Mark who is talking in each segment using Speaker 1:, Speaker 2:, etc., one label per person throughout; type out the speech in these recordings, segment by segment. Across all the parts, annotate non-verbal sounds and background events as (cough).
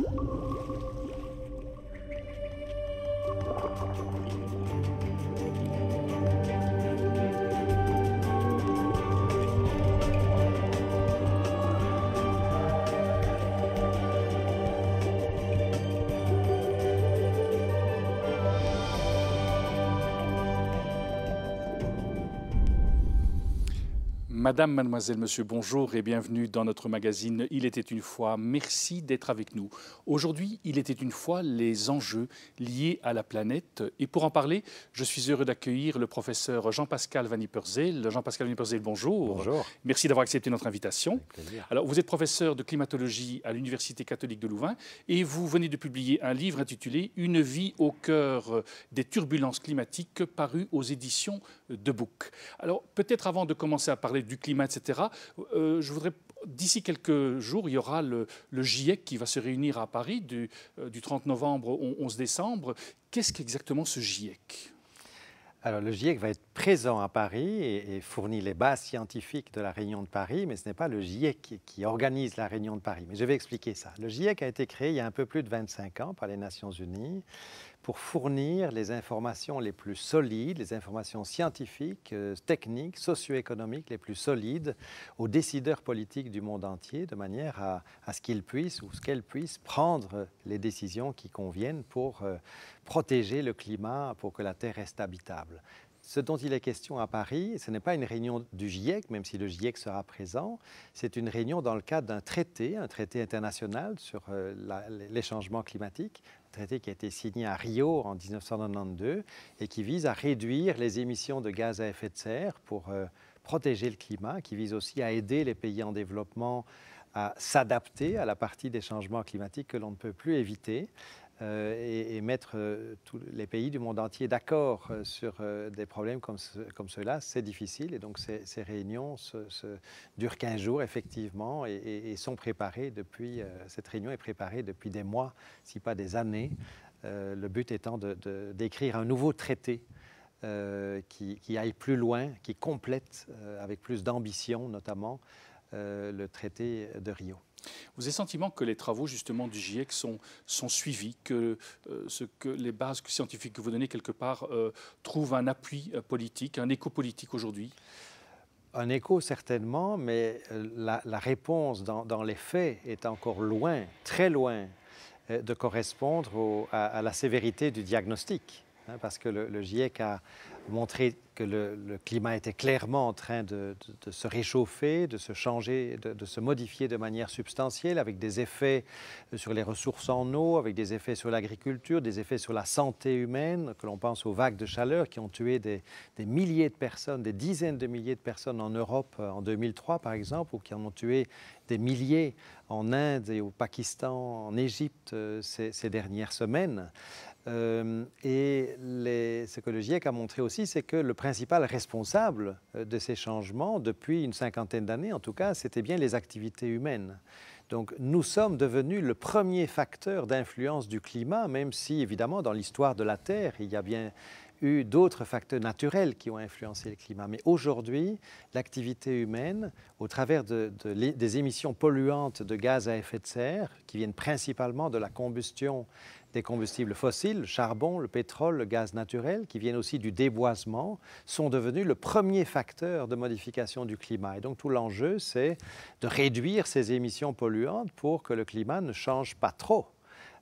Speaker 1: Thank you. Madame, mademoiselle, monsieur, bonjour et bienvenue dans notre magazine Il était une fois. Merci d'être avec nous. Aujourd'hui, Il était une fois les enjeux liés à la planète. Et pour en parler, je suis heureux d'accueillir le professeur Jean-Pascal Vaniperzel. Jean-Pascal Vaniperzel, bonjour. Bonjour. Merci d'avoir accepté notre invitation. Alors, vous êtes professeur de climatologie à l'Université catholique de Louvain et vous venez de publier un livre intitulé Une vie au cœur des turbulences climatiques paru aux éditions de Alors peut-être avant de commencer à parler du climat, etc., euh, je voudrais D'ici quelques jours, il y aura le, GIEC qui va se réunir à Paris du, 30 euh, novembre au 11 décembre. Qu'est-ce qu'exactement ce GIEC alors, le GIEC va être présent à Paris et,
Speaker 2: fournit les bases scientifiques de la Réunion de Paris, mais ce n'est pas le GIEC qui, qui, organise la Réunion de Paris. Mais je vais expliquer ça. Le GIEC a été créé il y a un peu plus de 25 ans par les Nations Unies pour fournir les informations les plus solides, les informations scientifiques, euh, techniques, socio-économiques les plus solides aux décideurs politiques du monde entier, de manière à, ce qu'ils puissent ou qu'elles puissent prendre les décisions qui conviennent pour euh, protéger le climat, pour que la Terre reste habitable. Ce dont il est question à Paris, ce n'est pas une réunion du GIEC, même si le GIEC sera présent, c'est une réunion dans le cadre d'un traité, un traité international sur euh, les changements climatiques, un traité qui a été signé à Rio en 1992 et qui vise à réduire les émissions de gaz à effet de serre pour euh, protéger le climat, qui vise aussi à aider les pays en développement à s'adapter à la partie des changements climatiques que l'on ne peut plus éviter. Euh, et, mettre euh, tous les pays du monde entier d'accord euh, sur des problèmes comme, ceux-là, c'est difficile. Et donc ces, réunions durent 15 jours, effectivement, et, sont préparées depuis, cette réunion est préparée depuis des mois, si pas des années. le but étant d'écrire un nouveau traité qui, aille plus loin, qui complète
Speaker 1: avec plus d'ambition notamment le traité de Rio. Vous avez sentiment que les travaux justement du GIEC sont, suivis, que, euh, ce que les bases scientifiques que vous donnez quelque part euh, trouvent un appui euh, politique, un écho politique aujourd'hui Un écho certainement, mais la, réponse dans, les faits
Speaker 2: est encore loin, très loin, de correspondre à, la sévérité du diagnostic. Hein, parce que le, le GIEC a, montrer que le, climat était clairement en train de, se réchauffer, de se changer, de, se modifier de manière substantielle, avec des effets sur les ressources en eau, avec des effets sur l'agriculture, des effets sur la santé humaine, que l'on pense aux vagues de chaleur qui ont tué des, milliers de personnes, des dizaines de milliers de personnes en Europe euh, en 2003 par exemple, ou qui en ont tué des milliers en Inde et au Pakistan, en Égypte euh, ces dernières semaines. Euh, et les, ce que le GIEC a montré aussi, c'est que le principal responsable euh, de ces changements, depuis une cinquantaine d'années en tout cas, c'était bien les activités humaines. Donc nous sommes devenus le premier facteur d'influence du climat, même si évidemment dans l'histoire de la Terre, il y a bien eu d'autres facteurs naturels qui ont influencé le climat. Mais aujourd'hui, l'activité humaine, au travers des émissions polluantes de gaz à effet de serre, qui viennent principalement de la combustion des combustibles fossiles, le charbon, le pétrole, le gaz naturel, qui viennent aussi du déboisement, sont devenus le premier facteur de modification du climat. Et donc tout l'enjeu, c'est de réduire ces émissions polluantes pour que le climat ne change pas trop.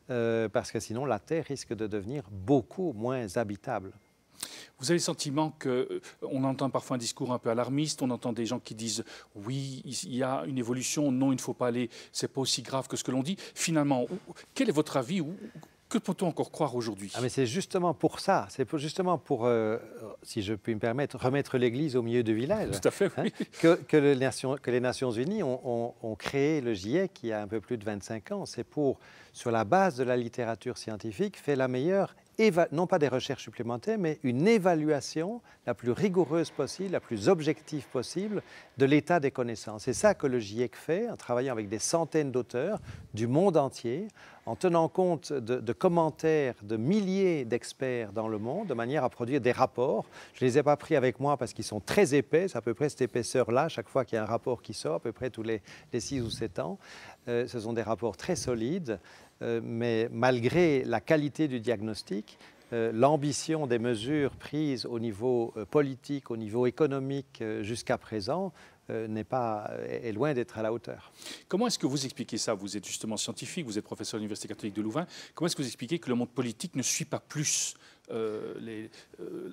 Speaker 2: Euh, parce que sinon la Terre risque de devenir
Speaker 1: beaucoup moins habitable. Vous avez le sentiment que euh, on entend parfois un discours un peu alarmiste, on entend des gens qui disent oui, il y a une évolution, non, il ne faut pas aller, c'est pas aussi grave que ce que l'on dit. Finalement, quel est votre avis que peut-on encore croire aujourd'hui ah, mais
Speaker 2: C'est justement pour ça, c'est justement pour, euh, euh, si je puis me permettre, remettre l'Église au milieu du village. Tout à fait, oui. Hein que, que, les Nations Unies ont, ont, créé le GIEC il y a un peu plus de 25 ans. C'est pour, sur la base de la littérature scientifique, faire la meilleure non pas des recherches supplémentaires, mais une évaluation la plus rigoureuse possible, la plus objective possible de l'état des connaissances. C'est ça que le GIEC fait en travaillant avec des centaines d'auteurs du monde entier, en tenant compte de, commentaires de milliers d'experts dans le monde, de manière à produire des rapports. Je ne les ai pas pris avec moi parce qu'ils sont très épais, c'est à peu près cette épaisseur-là, chaque fois qu'il y a un rapport qui sort, à peu près tous les, 6 ou 7 ans. Euh, ce sont des rapports très solides euh, mais malgré la qualité du diagnostic, euh, l'ambition des mesures prises au niveau euh, politique, au niveau économique
Speaker 1: jusqu'à présent n'est pas, est loin d'être à la hauteur. Comment est-ce que vous expliquez ça Vous êtes justement scientifique, vous êtes professeur à l'Université catholique de Louvain. Comment est-ce que vous expliquez que le monde politique ne suit pas plus les,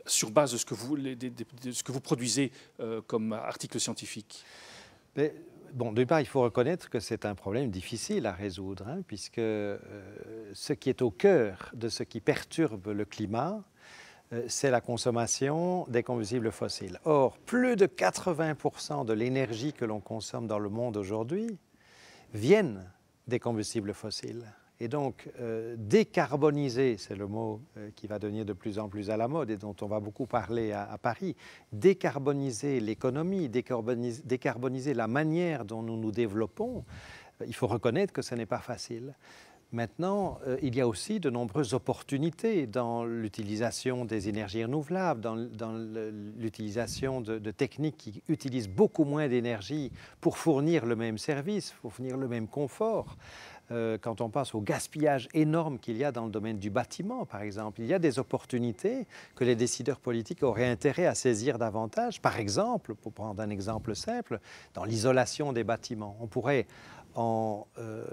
Speaker 1: sur base de ce que vous, ce que vous produisez comme article scientifique Bon, d'une part, il faut reconnaître que c'est un problème difficile
Speaker 2: à résoudre, hein, puisque euh, ce qui est au cœur de ce qui perturbe le climat, euh, c'est la consommation des combustibles fossiles. Or, plus de 80% de l'énergie que l'on consomme dans le monde aujourd'hui viennent des combustibles fossiles. Et donc, euh, décarboniser, c'est le mot euh, qui va devenir de plus en plus à la mode et dont on va beaucoup parler à, Paris, décarboniser l'économie, décarboniser, la manière dont nous nous développons, euh, il faut reconnaître que ce n'est pas facile. Maintenant, il y a aussi de nombreuses opportunités dans l'utilisation des énergies renouvelables, dans, l'utilisation de, techniques qui utilisent beaucoup moins d'énergie pour fournir le même service, pour fournir le même confort. Euh, quand on pense au gaspillage énorme qu'il y a dans le domaine du bâtiment, par exemple. Il y a des opportunités que les décideurs politiques auraient intérêt à saisir davantage. Par exemple, pour prendre un exemple simple, dans l'isolation des bâtiments, on pourrait, en euh,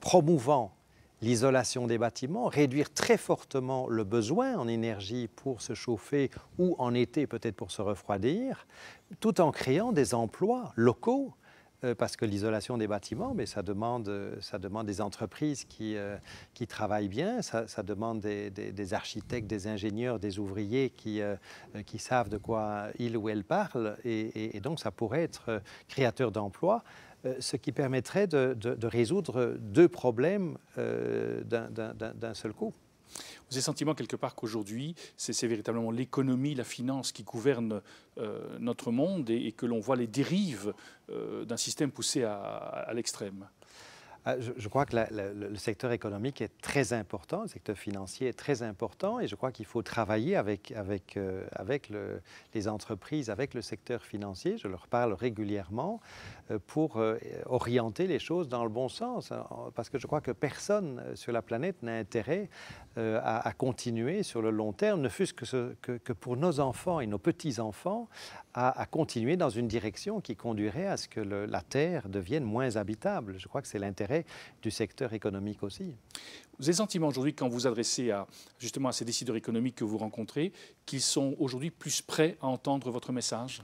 Speaker 2: promouvant l'isolation des bâtiments, réduire très fortement le besoin en énergie pour se chauffer ou en été peut-être pour se refroidir, tout en créant des emplois locaux euh, parce que l'isolation des bâtiments, mais ça demande, euh, ça demande des entreprises qui, euh, travaillent bien, ça, demande des, architectes, des ingénieurs, des ouvriers qui, qui savent de quoi ils ou elles parlent, et, donc ça pourrait être créateur d'emplois ce qui permettrait de, résoudre
Speaker 1: deux problèmes d'un seul coup. Vous le sentiment quelque part qu'aujourd'hui, c'est véritablement l'économie, la finance qui gouverne euh, notre monde et, que l'on voit les dérives euh, d'un système poussé à l'extrême.
Speaker 2: Ah, je, crois que le secteur économique est très important, le secteur financier est très important, et je crois qu'il faut travailler avec, euh, les entreprises, avec le secteur financier. Je leur parle régulièrement euh, pour euh, orienter les choses dans le bon sens, hein, parce que je crois que personne sur la planète n'a intérêt à, continuer sur le long terme, ne fût-ce que, pour nos enfants et nos petits-enfants, à, continuer dans une direction qui conduirait à ce que la terre devienne moins habitable. Je crois que c'est l'intérêt
Speaker 1: du secteur économique aussi. Vous avez le sentiment aujourd'hui, quand vous adressez à, justement à ces décideurs économiques que vous rencontrez, qu'ils sont aujourd'hui plus prêts à entendre votre message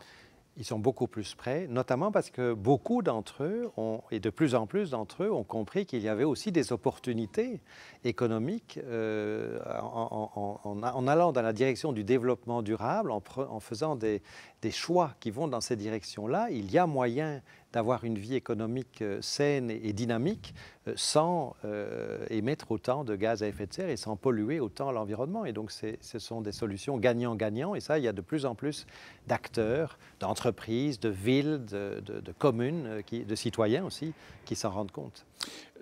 Speaker 2: ils sont beaucoup plus prêts, notamment parce que beaucoup d'entre eux, et de plus en plus d'entre eux, ont compris qu'il y avait aussi des opportunités économiques euh, en, allant dans la direction du développement durable, en, faisant des, des choix qui vont dans ces directions-là. Il y a moyen d'avoir une vie économique euh, saine et dynamique euh, sans euh, émettre autant de gaz à effet de serre et sans polluer autant l'environnement. Et donc, ce sont des solutions gagnant-gagnant. Et ça, il y a de plus en plus d'acteurs, d'entreprises,
Speaker 1: de villes, de, communes, de citoyens aussi, qui s'en rendent compte.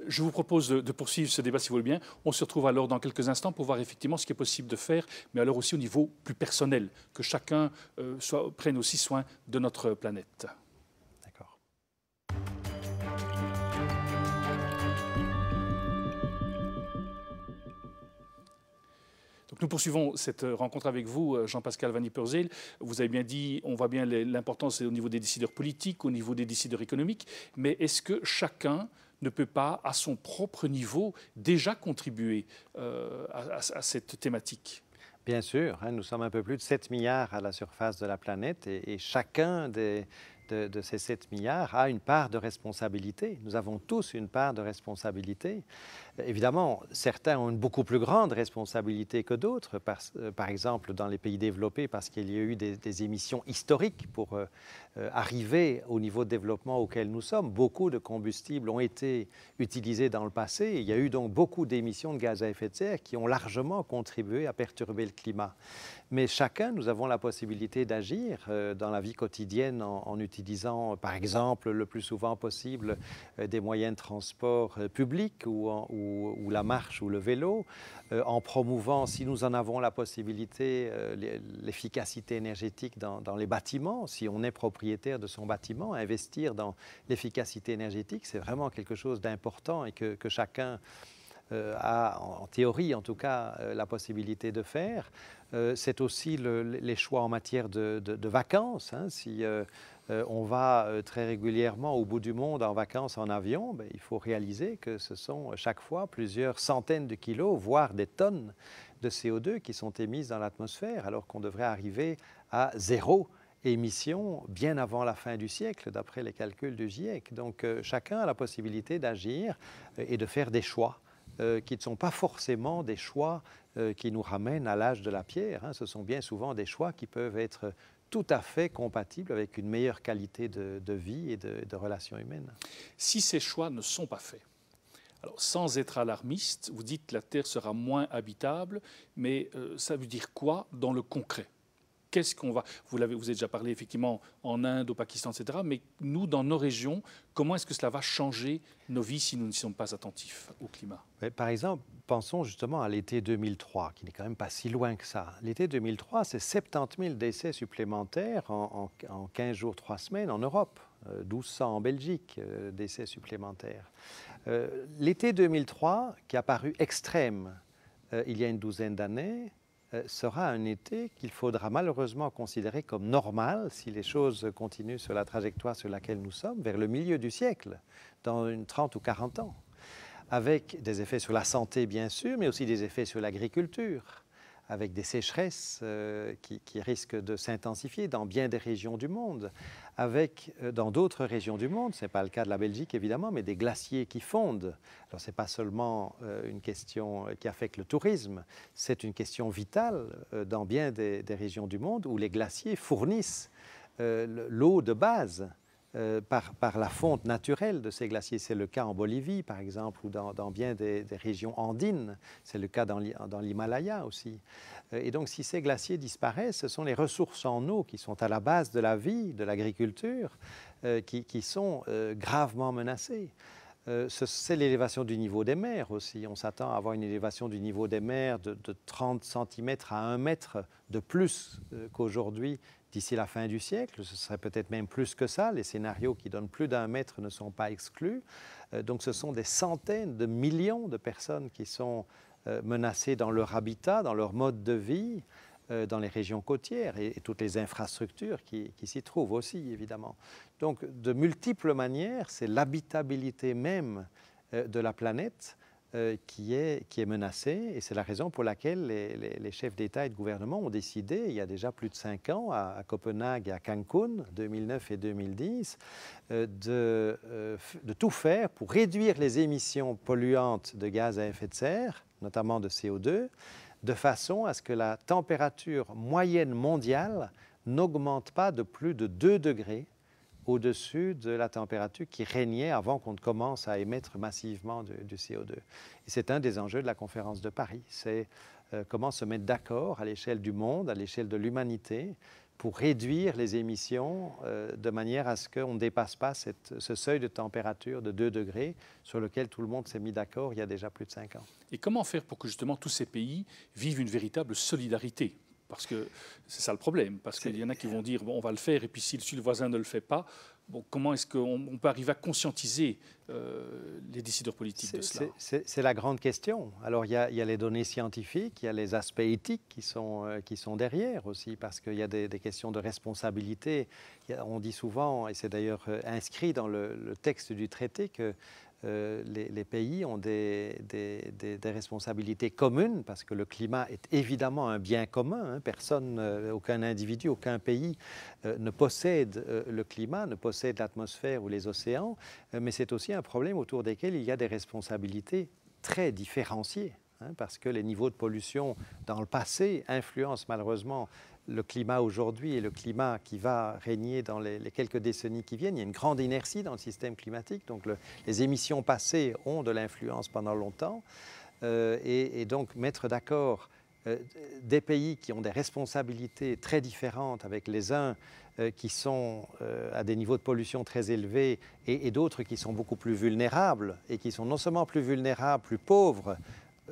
Speaker 1: Je vous propose de, poursuivre ce débat si vous voulez bien. On se retrouve alors dans quelques instants pour voir effectivement ce qui est possible de faire, mais alors aussi au niveau plus personnel, que chacun prenne aussi soin de notre planète. nous poursuivons cette euh, rencontre avec vous, euh, Jean-Pascal Van perzil Vous avez bien dit, on voit bien l'importance euh, au niveau des décideurs politiques, au niveau des décideurs économiques, mais est-ce que chacun ne peut pas, à son propre niveau, déjà contribuer à, cette thématique
Speaker 2: Bien sûr, hein, nous sommes un peu plus de 7 milliards à la surface de la planète et chacun des, de, ces 7 milliards a une part de responsabilité. Nous avons tous une part de responsabilité. Évidemment, certains ont une beaucoup plus grande responsabilité que d'autres, euh, par, exemple dans les pays développés, parce qu'il y a eu des, des émissions historiques pour euh, euh, arriver au niveau de développement auquel nous sommes. Beaucoup de combustibles ont été utilisés dans le passé. Il y a eu donc beaucoup d'émissions de gaz à effet de serre qui ont largement contribué à perturber le climat. Mais chacun, nous avons la possibilité d'agir euh, dans la vie quotidienne en, utilisant, par exemple, le plus souvent possible euh, des moyens de transport publics ou, ou, la marche ou le vélo, en promouvant, si nous en avons la possibilité, l'efficacité énergétique dans, dans les bâtiments, si on est propriétaire de son bâtiment, investir dans l'efficacité énergétique, c'est vraiment quelque chose d'important et que, chacun euh, a, en théorie en tout cas, euh, la possibilité de faire. Euh, c'est aussi les choix en matière de, vacances. Hein. Si on va très régulièrement au bout du monde en vacances en avion, ben, il faut réaliser que ce sont chaque fois plusieurs centaines de kilos, voire des tonnes de CO2 qui sont émises dans l'atmosphère, alors qu'on devrait arriver à zéro émissions bien avant la fin du siècle, d'après les calculs du GIEC. Donc euh, chacun a la possibilité d'agir euh, et de faire des choix euh, qui ne sont pas forcément des choix qui nous ramènent à l'âge de la pierre. Hein. Ce sont bien souvent des choix qui peuvent être tout à fait compatibles avec une
Speaker 1: meilleure qualité de, vie et de, relations humaines. Si ces choix ne sont pas faits, alors, sans être alarmiste, vous dites la Terre sera moins habitable, mais ça veut dire quoi dans le concret qu'est-ce qu'on va Vous l'avez, vous avez déjà parlé effectivement en Inde, au Pakistan, etc. Mais nous, dans nos régions, comment est-ce que cela va changer nos vies si nous ne sommes pas attentifs au climat
Speaker 2: Par exemple, pensons justement à l'été 2003, qui n'est quand même pas si loin que ça. L'été 2003, c'est 70 000 décès supplémentaires en, en, 15 jours, 3 semaines en Europe. 1200 euh, en Belgique, euh, décès supplémentaires. Euh, l'été 2003, qui a paru extrême il y a une douzaine d'années, euh, sera un été qu'il faudra malheureusement considérer comme normal si les choses continuent sur la trajectoire sur laquelle nous sommes, vers le milieu du siècle, dans une 30 ou 40 ans, avec des effets sur la santé bien sûr, mais aussi des effets sur l'agriculture, avec des sécheresses euh, qui, risquent de s'intensifier dans bien des régions du monde, avec euh, dans d'autres régions du monde, ce n'est pas le cas de la Belgique évidemment, mais des glaciers qui fondent. Alors ce n'est pas seulement euh, une question qui affecte le tourisme, c'est une question vitale dans bien des, régions du monde où les glaciers fournissent l'eau de base euh, par, la fonte naturelle de ces glaciers. C'est le cas en Bolivie, par exemple, ou dans, bien des, régions andines. C'est le cas dans, l'Himalaya aussi. Euh, et donc, si ces glaciers disparaissent, ce sont les ressources en eau qui sont à la base de la vie, de l'agriculture, euh, qui, sont gravement menacées. C'est l'élévation du niveau des mers aussi. On s'attend à avoir une élévation du niveau des mers de, de 30 cm à 1 mètre de plus qu'aujourd'hui d'ici la fin du siècle, ce serait peut-être même plus que ça, les scénarios qui donnent plus d'un mètre ne sont pas exclus. Euh, donc ce sont des centaines de millions de personnes qui sont euh, menacées dans leur habitat, dans leur mode de vie, euh, dans les régions côtières et, toutes les infrastructures qui, qui s'y trouvent aussi, évidemment. Donc de multiples manières, c'est l'habitabilité même de la planète euh, qui est, qui menacée. Et c'est la raison pour laquelle les, chefs d'État et de gouvernement ont décidé, il y a déjà plus de cinq ans, à, Copenhague et à Cancun, 2009 et 2010, euh, de, euh, de, tout faire pour réduire les émissions polluantes de gaz à effet de serre, notamment de CO2, de façon à ce que la température moyenne mondiale n'augmente pas de plus de 2 degrés au-dessus de la température qui régnait avant qu'on ne commence à émettre massivement du CO2. c'est un des enjeux de la conférence de Paris, c'est euh, comment se mettre d'accord à l'échelle du monde, à l'échelle de l'humanité, pour réduire les émissions euh, de manière à ce qu'on ne dépasse pas ce seuil de température de 2 degrés sur lequel tout le monde
Speaker 1: s'est mis d'accord il y a déjà plus de 5 ans. Et comment faire pour que justement tous ces pays vivent une véritable solidarité parce que c'est ça le problème. Parce qu'il y en a qui vont dire, bon, on va le faire, et puis si le voisin ne le fait pas, bon, comment est-ce qu'on peut arriver à conscientiser euh, les décideurs
Speaker 2: politiques de cela C'est la grande question. Alors il y, a, les données scientifiques, il y a les aspects éthiques qui sont, euh, qui sont derrière aussi, parce qu'il y a des, questions de responsabilité. on dit souvent, et c'est d'ailleurs euh, inscrit dans le, texte du traité, que euh, les, pays ont des, responsabilités communes parce que le climat est évidemment un bien commun. Hein. Personne, euh, aucun individu, aucun pays euh, ne possède le climat, ne possède l'atmosphère ou les océans, mais c'est aussi un problème autour desquels il y a des responsabilités très différenciées. Hein, parce que les niveaux de pollution dans le passé influencent malheureusement le climat aujourd'hui et le climat qui va régner dans les, quelques décennies qui viennent. Il y a une grande inertie dans le système climatique, donc les émissions passées ont de l'influence pendant longtemps. Euh, et, donc mettre d'accord euh, des pays qui ont des responsabilités très différentes, avec les uns euh, qui sont à des niveaux de pollution très élevés et d'autres qui sont beaucoup plus vulnérables, et qui sont non seulement plus vulnérables, plus pauvres,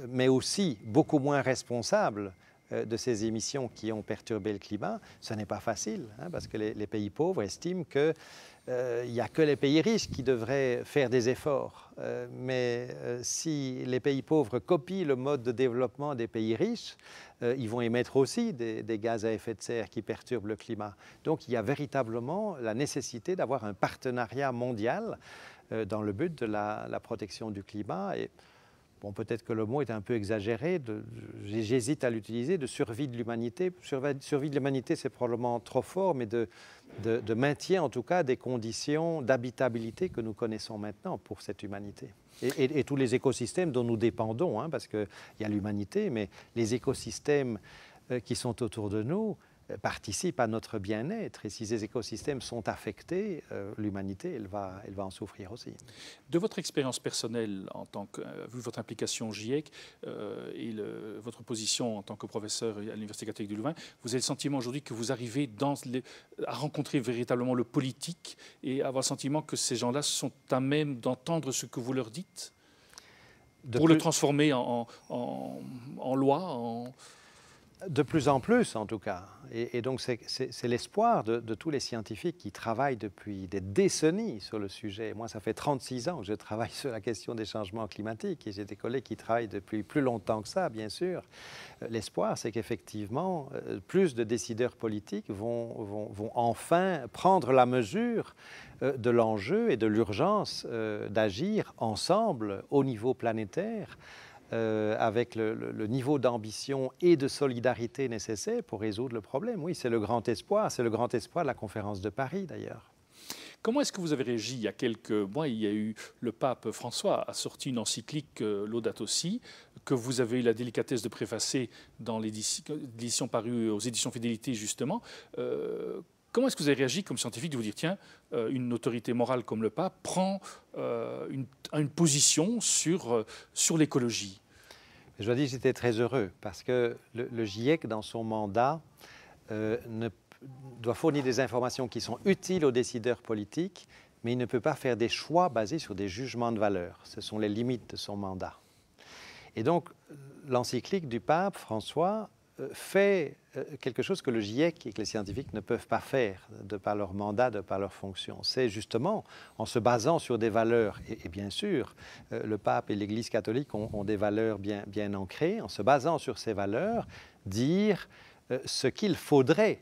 Speaker 2: mais aussi beaucoup moins responsables euh, de ces émissions qui ont perturbé le climat, ce n'est pas facile, hein, parce que les, pays pauvres estiment qu'il n'y euh, a que les pays riches qui devraient faire des efforts. Euh, mais si les pays pauvres copient le mode de développement des pays riches, ils vont émettre aussi des, gaz à effet de serre qui perturbent le climat. Donc il y a véritablement la nécessité d'avoir un partenariat mondial dans le but de la, la protection du climat. Et, bon, peut-être que le mot est un peu exagéré, j'hésite à l'utiliser, de survie de l'humanité. Survie, de l'humanité, c'est probablement trop fort, mais de, maintien en tout cas des conditions d'habitabilité que nous connaissons maintenant pour cette humanité. Et, tous les écosystèmes dont nous dépendons, hein, parce qu'il y a l'humanité, mais les écosystèmes euh, qui sont autour de nous, euh, participent à notre bien-être. Et si ces écosystèmes sont
Speaker 1: affectés, euh, l'humanité, elle va, elle va en souffrir aussi. De votre expérience personnelle, en tant que, euh, vu votre implication au GIEC et votre position en tant que professeur à l'Université catholique du Louvain, vous avez le sentiment aujourd'hui que vous arrivez dans les, à rencontrer véritablement le politique et avoir le sentiment que ces gens-là sont à même d'entendre ce que vous leur dites de pour le transformer en, en, en loi en...
Speaker 2: De plus en plus, en tout cas. Et, donc, c'est l'espoir de, tous les scientifiques qui travaillent depuis des décennies sur le sujet. Moi, ça fait 36 ans que je travaille sur la question des changements climatiques et j'ai des collègues qui travaillent depuis plus longtemps que ça, bien sûr. Euh, l'espoir, c'est qu'effectivement, euh, plus de décideurs politiques vont, enfin prendre la mesure euh, de l'enjeu et de l'urgence d'agir ensemble au niveau planétaire euh, avec le, niveau d'ambition et de solidarité nécessaire pour résoudre le problème. Oui, c'est le grand espoir, c'est le grand espoir de la conférence de Paris d'ailleurs.
Speaker 1: Comment est-ce que vous avez réagi Il y a quelques mois, il y a eu le pape François a sorti une encyclique euh, Laudato Si que vous avez eu la délicatesse de préfacer dans l'édition parue aux éditions Fidélité justement. Euh, Comment est-ce que vous avez réagi comme scientifique de vous dire, tiens, euh, une autorité morale comme le pape prend euh, une, position sur, euh, sur l'écologie Je dois dire j'étais très heureux parce que le, GIEC,
Speaker 2: dans son mandat, ne, doit fournir des informations qui sont utiles aux décideurs politiques, mais il ne peut pas faire des choix basés sur des jugements de valeur. Ce sont les limites de son mandat. Et donc, l'encyclique du pape François fait euh, quelque chose que le GIEC et que les scientifiques ne peuvent pas faire de par leur mandat, de par leur fonction. C'est justement en se basant sur des valeurs, et, bien sûr, euh, le pape et l'Église catholique ont, des valeurs bien, ancrées, en se basant sur ces valeurs, dire euh, ce qu'il faudrait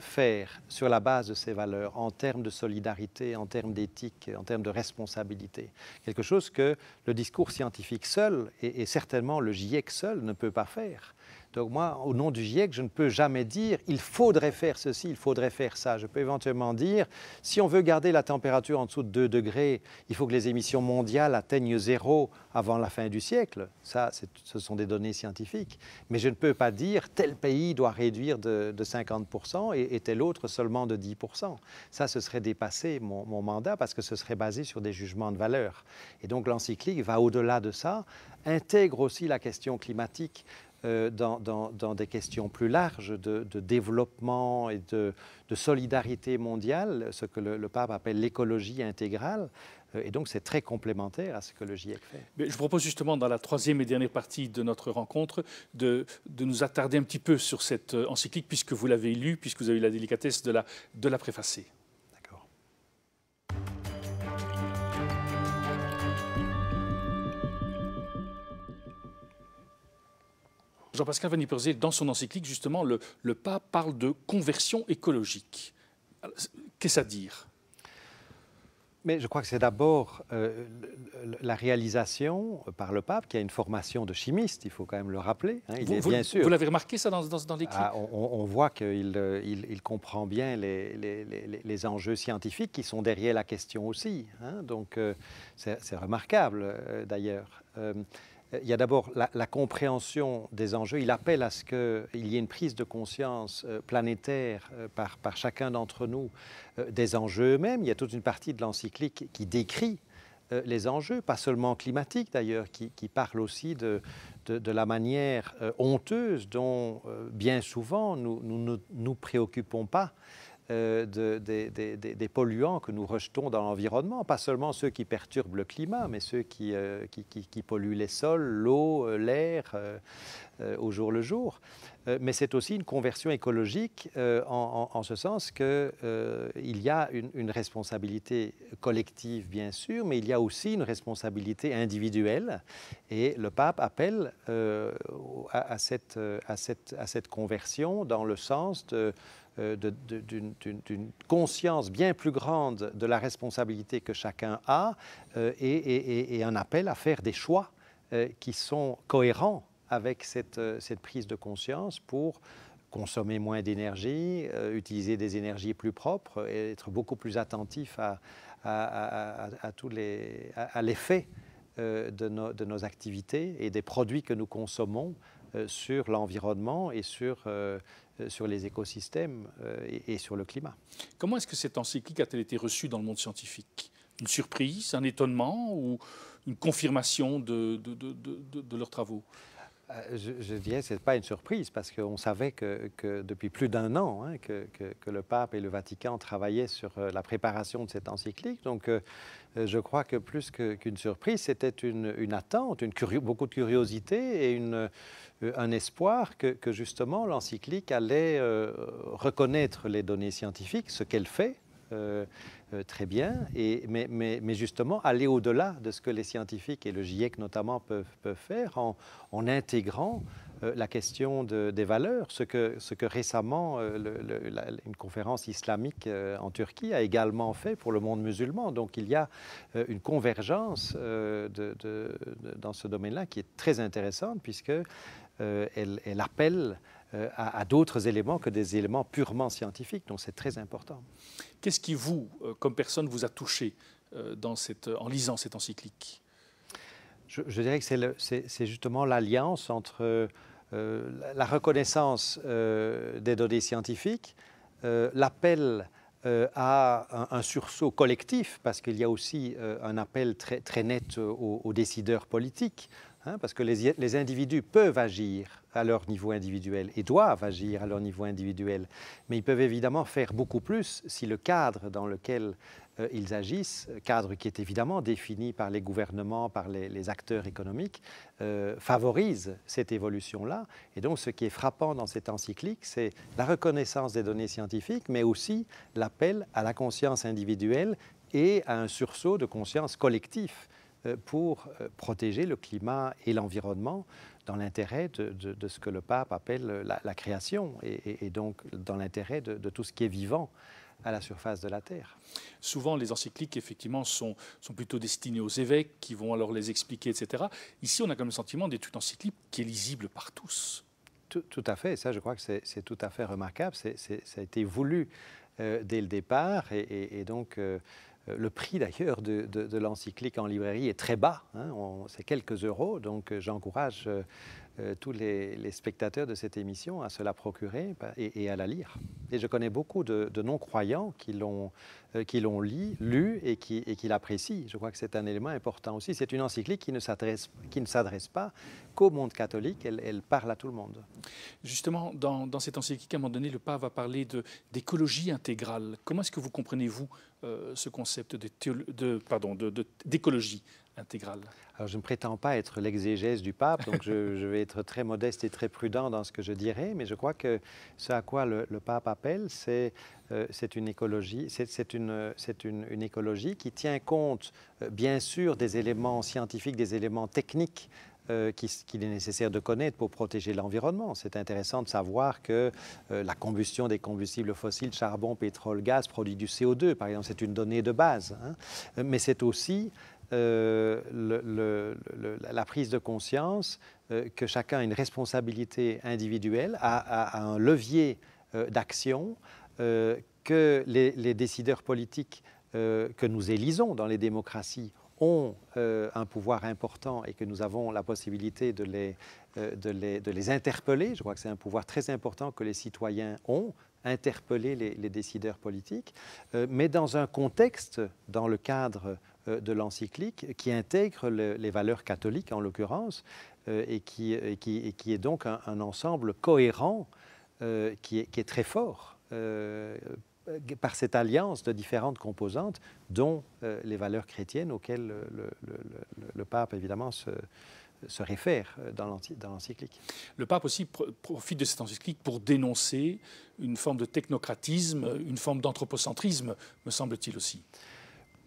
Speaker 2: faire sur la base de ces valeurs en termes de solidarité, en termes d'éthique, en termes de responsabilité. Quelque chose que le discours scientifique seul et certainement le GIEC seul ne peut pas faire. Donc moi, au nom du GIEC, je ne peux jamais dire il faudrait faire ceci, il faudrait faire ça. Je peux éventuellement dire si on veut garder la température en dessous de 2 degrés, il faut que les émissions mondiales atteignent zéro avant la fin du siècle. Ça, ce sont des données scientifiques. Mais je ne peux pas dire tel pays doit réduire de, 50% et, et, tel autre seulement de 10%. Ça, ce serait dépasser mon, mon mandat parce que ce serait basé sur des jugements de valeur. Et donc l'encyclique va au-delà de ça, intègre aussi la question climatique. Euh, dans, des questions plus larges de, développement et de, solidarité mondiale, ce que le, pape appelle l'écologie intégrale. Euh, et donc, c'est très complémentaire à ce que le GIEC
Speaker 1: fait. je propose justement, dans la troisième et dernière partie de notre rencontre, de, nous attarder un petit peu sur cette euh, encyclique, puisque vous l'avez lue, puisque vous avez eu la délicatesse de la, de la préfacer. Jean-Pascal dans son encyclique, justement, le, pape parle de conversion écologique. Qu'est-ce à dire
Speaker 2: mais je crois que c'est d'abord euh, la réalisation par le pape qui a une formation de chimiste, il faut quand même le rappeler. Hein, vous, l'avez remarqué ça dans, dans, ah, on, voit qu'il euh, comprend bien les, enjeux scientifiques qui sont derrière la question aussi. Hein, donc euh, c'est remarquable d'ailleurs il y a d'abord la, compréhension des enjeux. Il appelle à ce qu'il y ait une prise de conscience euh, planétaire euh, par, chacun d'entre nous euh, des enjeux eux-mêmes. Il y a toute une partie de l'encyclique qui décrit les enjeux, pas seulement climatiques d'ailleurs, qui, parle aussi de, la manière honteuse dont bien souvent nous ne nous, nous, préoccupons pas euh, de, des, polluants que nous rejetons dans l'environnement, pas seulement ceux qui perturbent le climat, mais ceux qui, euh, qui, polluent les sols, l'eau, euh, l'air au jour le jour. mais c'est aussi une conversion écologique en, ce sens qu'il y a une, responsabilité collective, bien sûr, mais il y a aussi une responsabilité individuelle. Et le pape appelle à, à, à cette conversion dans le sens de euh, d'une conscience bien plus grande de la responsabilité que chacun a euh, et, un appel à faire des choix euh, qui sont cohérents avec cette, cette prise de conscience pour consommer moins d'énergie, utiliser des énergies plus propres et être beaucoup plus attentif à, tous les, à, l'effet de, nos activités et des produits que nous consommons sur l'environnement et sur
Speaker 1: euh, sur les écosystèmes euh, et, sur le climat. Comment est-ce que cette encyclique a-t-elle été reçue dans le monde scientifique Une surprise, un étonnement ou une confirmation de leurs travaux euh, je, je, dirais que ce n'est pas une surprise, parce qu'on
Speaker 2: savait que, depuis plus d'un an hein, que, le pape et le Vatican travaillaient sur euh, la préparation de cette encyclique. Donc, euh, je crois que plus qu'une surprise, c'était une, attente, beaucoup de curiosité et un espoir que, justement l'encyclique allait reconnaître les données scientifiques, ce qu'elle fait, euh, euh, très bien, et, mais, mais, justement aller au-delà de ce que les scientifiques et le GIEC notamment peuvent, peuvent faire en, intégrant euh, la question des valeurs, ce que, ce que récemment une conférence islamique en Turquie a également fait pour le monde musulman. Donc il y a une convergence de, dans ce domaine-là qui est très intéressante puisque elle, elle appelle euh, à, d'autres éléments que des éléments purement scientifiques. Donc c'est très important. Qu'est-ce qui, vous, euh, comme personne, vous a touché euh, dans cette, en lisant cette encyclique je, dirais que c'est justement l'alliance entre la reconnaissance des données scientifiques, l'appel à un, sursaut collectif, parce qu'il y a aussi un appel très, net aux décideurs politiques Hein, parce que les, individus peuvent agir à leur niveau individuel et doivent agir à leur niveau individuel, mais ils peuvent évidemment faire beaucoup plus si le cadre dans lequel euh, ils agissent, cadre qui est évidemment défini par les gouvernements, par les, acteurs économiques, euh, favorise cette évolution-là. Et donc ce qui est frappant dans cette encyclique, c'est la reconnaissance des données scientifiques, mais aussi l'appel à la conscience individuelle et à un sursaut de conscience collectif euh, pour euh, protéger le climat et l'environnement dans l'intérêt de, ce que le pape appelle la, création et, donc dans l'intérêt de, tout ce qui est vivant à la surface de la Terre.
Speaker 1: Souvent, les encycliques, effectivement, sont, sont plutôt destinées aux évêques qui vont alors les expliquer, etc. Ici, on a quand même le sentiment d'être une encyclique qui est lisible par tous. Tout, à fait, ça, je
Speaker 2: crois que c'est tout à fait remarquable. ça a été voulu euh, dès le départ, et, et donc, euh, le prix d'ailleurs de, l'encyclique en librairie est très bas, hein. c'est quelques euros, donc euh, j'encourage euh, euh, tous les, spectateurs de cette émission à se la procurer bah, et, à la lire. Et je connais beaucoup de, non-croyants qui l'ont euh, lu et qui, et qui l'apprécient. Je crois que c'est un élément important aussi. C'est une encyclique qui ne s'adresse pas qu'au monde catholique, elle, parle à tout le monde.
Speaker 1: Justement, dans, cette encyclique, à un moment donné, le pape va parler d'écologie intégrale. Comment est-ce que vous comprenez, vous, euh, ce concept d'écologie intégrale Alors, je ne prétends
Speaker 2: pas être l'exégèse du pape, donc (laughs) je, vais être très modeste et très prudent dans ce que je dirai, mais je crois que ce à quoi le, pape appelle, euh, c'est une, écologie, c'est une, écologie qui tient compte, euh, bien sûr, des éléments scientifiques, des éléments techniques euh, qu'il est nécessaire de connaître pour protéger l'environnement. C'est intéressant de savoir que la combustion des combustibles fossiles, charbon, pétrole, gaz, produit du CO2, par exemple, c'est une donnée de base. Hein. Mais c'est aussi euh, la prise de conscience euh, que chacun a une responsabilité individuelle, a, un levier euh, d'action, que les, décideurs politiques que nous élisons dans les démocraties ont un pouvoir important et que nous avons la possibilité de les, de les, interpeller. Je crois que c'est un pouvoir très important que les citoyens ont, interpeller les, décideurs politiques, mais dans un contexte, dans le cadre euh, de l'encyclique qui intègre les valeurs catholiques en l'occurrence euh, et qui, qui, est donc un, ensemble cohérent euh, qui est, très fort par cette alliance de différentes composantes, dont les valeurs chrétiennes auxquelles le, pape, évidemment, se,
Speaker 1: réfère dans l'encyclique. Le pape aussi profite de cette encyclique pour dénoncer une forme de technocratisme, une forme d'anthropocentrisme, me semble-t-il aussi.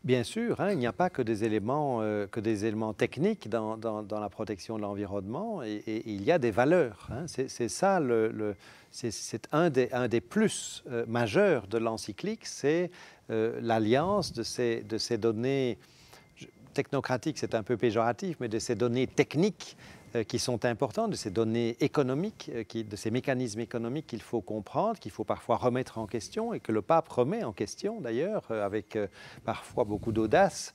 Speaker 2: Bien sûr, hein, il n'y a pas que des éléments, euh, que des éléments techniques dans, dans, la protection de l'environnement, et, il y a des valeurs. Hein. C'est ça, le, c'est un des, un des plus euh, majeurs de l'encyclique, c'est euh, l'alliance de ces, de ces données technocratiques, c'est un peu péjoratif, mais de ces données techniques euh, qui sont importants, de ces données économiques, euh, de ces mécanismes économiques qu'il faut comprendre, qu'il faut parfois remettre en question et que le pape remet en question d'ailleurs, euh, avec parfois beaucoup d'audace,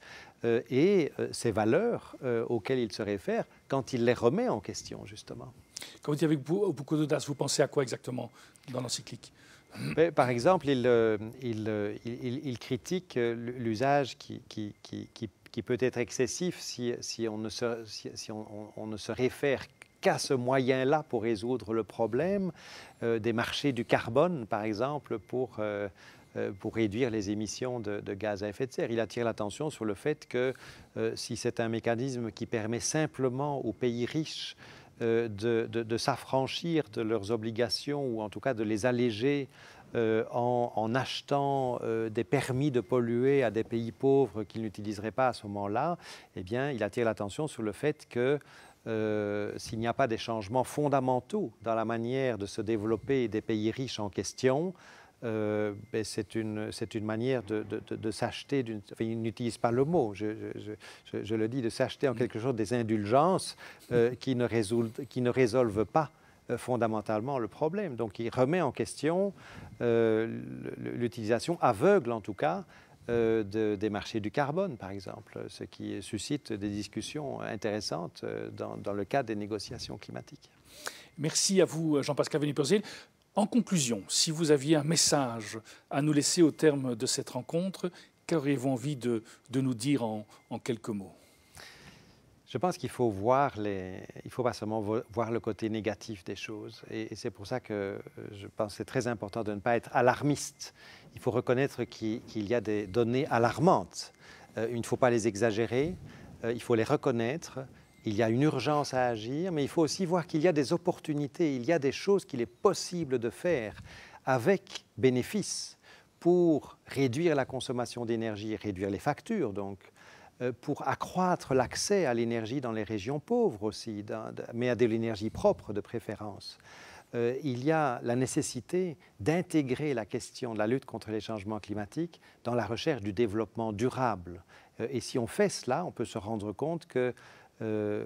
Speaker 2: et ces valeurs auxquelles il se réfère quand il les remet en question justement.
Speaker 1: Quand vous dites avec beaucoup d'audace, vous pensez à quoi exactement dans l'encyclique
Speaker 2: ben, par exemple, il, il, critique l'usage qui, qui, qui qui peut être excessif si, on, ne se, on, ne se réfère qu'à ce moyen-là pour résoudre le problème euh, des marchés du carbone, par exemple, pour, euh, euh, pour réduire les émissions de, gaz à effet de serre. Il attire l'attention sur le fait que si c'est un mécanisme qui permet simplement aux pays riches de s'affranchir de leurs obligations ou en tout cas de les alléger euh, en, achetant euh, des permis de polluer à des pays pauvres qu'il n'utiliserait pas à ce moment-là, eh bien, il attire l'attention sur le fait que euh, s'il n'y a pas des changements fondamentaux dans la manière de se développer des pays riches en question, ben, c'est une, manière de, s'acheter, il n'utilise pas le mot, je, le dis, de s'acheter en quelque chose des indulgences qui, qui ne résolvent pas euh, fondamentalement le problème. Donc il remet en question euh, l'utilisation aveugle, en tout cas, euh, des marchés du carbone, par exemple, ce qui suscite des discussions intéressantes dans, le cadre des négociations climatiques.
Speaker 1: Merci à vous, Jean-Pascal Venipozil. En conclusion, si vous aviez un message à nous laisser au terme de cette rencontre, qu'auriez-vous envie de, nous dire en quelques mots je pense qu'il faut
Speaker 2: voir les, il faut pas seulement voir le côté négatif des choses. Et, c'est pour ça que euh, je pense c'est très important de ne pas être alarmiste. Il faut reconnaître qu'il y a des données alarmantes. Euh, il ne faut pas les exagérer. Euh, il faut les reconnaître. Il y a une urgence à agir, mais il faut aussi voir qu'il y a des opportunités, il y a des choses qu'il est possible de faire avec bénéfice pour réduire la consommation d'énergie, réduire les factures, donc euh, pour accroître l'accès à l'énergie dans les régions pauvres aussi, mais à de l'énergie propre de préférence. Euh, il y a la nécessité d'intégrer la question de la lutte contre les changements climatiques dans la recherche du développement durable. Euh, et si on fait cela, on peut se rendre compte que euh,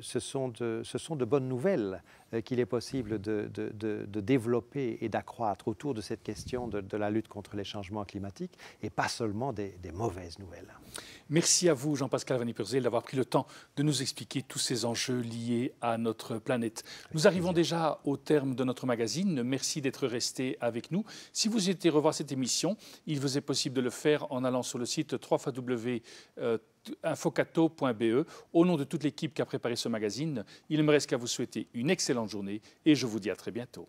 Speaker 2: ce, sont de, ce, sont de, bonnes nouvelles euh, qu'il est possible de, de, de développer et d'accroître autour de cette question de, la lutte contre les changements climatiques et pas seulement
Speaker 1: des, mauvaises nouvelles. Merci à vous, Jean-Pascal Vanipurzel, d'avoir pris le temps de nous expliquer tous ces enjeux liés à notre planète. Nous arrivons déjà au terme de notre magazine. Merci d'être resté avec nous. Si vous souhaitez revoir cette émission, il vous est possible de le faire en allant sur le site 3 www euh, infocato.be. Au nom de toute l'équipe qui a préparé ce magazine, il me reste qu'à vous souhaiter une excellente journée et je vous dis à très bientôt.